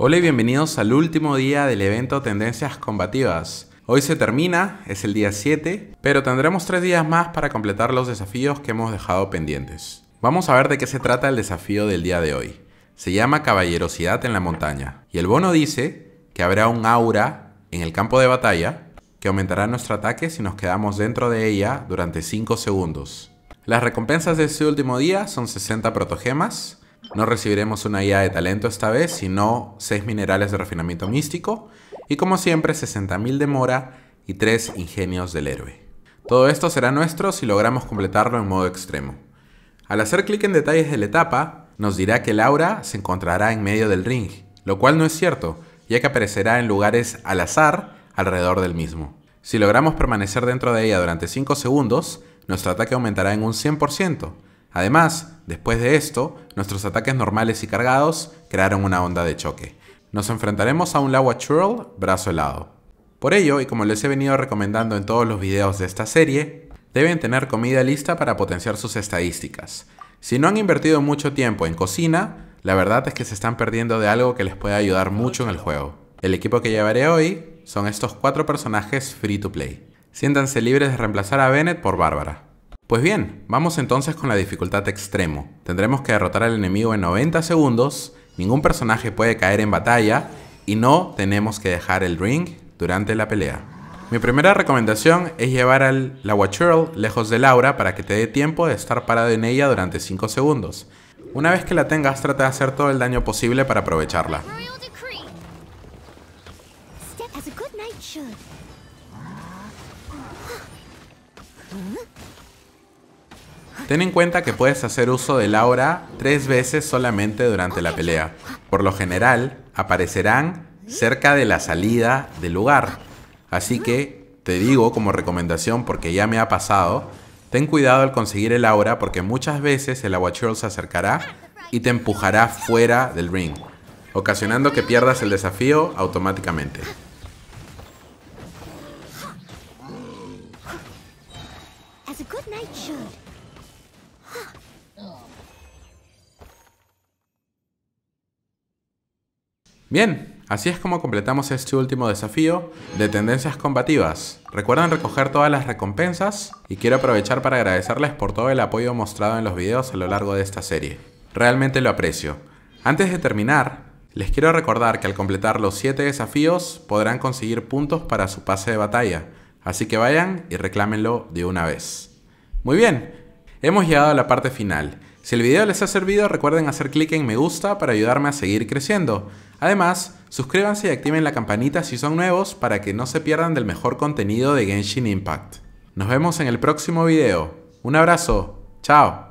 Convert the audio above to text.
Hola y bienvenidos al último día del evento Tendencias Combativas. Hoy se termina, es el día 7, pero tendremos 3 días más para completar los desafíos que hemos dejado pendientes. Vamos a ver de qué se trata el desafío del día de hoy. Se llama Caballerosidad en la montaña y el bono dice que habrá un aura en el campo de batalla que aumentará nuestro ataque si nos quedamos dentro de ella durante 5 segundos. Las recompensas de este último día son 60 protogemas, no recibiremos una IA de talento esta vez, sino 6 minerales de refinamiento místico y como siempre 60.000 de mora y 3 ingenios del héroe. Todo esto será nuestro si logramos completarlo en modo extremo. Al hacer clic en detalles de la etapa, nos dirá que Laura se encontrará en medio del ring, lo cual no es cierto, ya que aparecerá en lugares al azar alrededor del mismo. Si logramos permanecer dentro de ella durante 5 segundos, nuestro ataque aumentará en un 100%, Además, después de esto, nuestros ataques normales y cargados crearon una onda de choque. Nos enfrentaremos a un Lawa Churl brazo helado. Por ello, y como les he venido recomendando en todos los videos de esta serie, deben tener comida lista para potenciar sus estadísticas. Si no han invertido mucho tiempo en cocina, la verdad es que se están perdiendo de algo que les puede ayudar mucho en el juego. El equipo que llevaré hoy son estos cuatro personajes free to play. Siéntanse libres de reemplazar a Bennett por Bárbara. Pues bien, vamos entonces con la dificultad extremo. Tendremos que derrotar al enemigo en 90 segundos, ningún personaje puede caer en batalla y no tenemos que dejar el ring durante la pelea. Mi primera recomendación es llevar al la lejos de Laura para que te dé tiempo de estar parado en ella durante 5 segundos. Una vez que la tengas, trata de hacer todo el daño posible para aprovecharla. Ten en cuenta que puedes hacer uso del aura tres veces solamente durante la pelea. Por lo general, aparecerán cerca de la salida del lugar. Así que te digo como recomendación, porque ya me ha pasado, ten cuidado al conseguir el aura porque muchas veces el aguachirl se acercará y te empujará fuera del ring, ocasionando que pierdas el desafío automáticamente. Bien, así es como completamos este último desafío de tendencias combativas. Recuerden recoger todas las recompensas y quiero aprovechar para agradecerles por todo el apoyo mostrado en los videos a lo largo de esta serie. Realmente lo aprecio. Antes de terminar, les quiero recordar que al completar los 7 desafíos podrán conseguir puntos para su pase de batalla, así que vayan y reclámenlo de una vez. Muy bien, hemos llegado a la parte final si el video les ha servido, recuerden hacer clic en me gusta para ayudarme a seguir creciendo. Además, suscríbanse y activen la campanita si son nuevos para que no se pierdan del mejor contenido de Genshin Impact. Nos vemos en el próximo video. Un abrazo. Chao.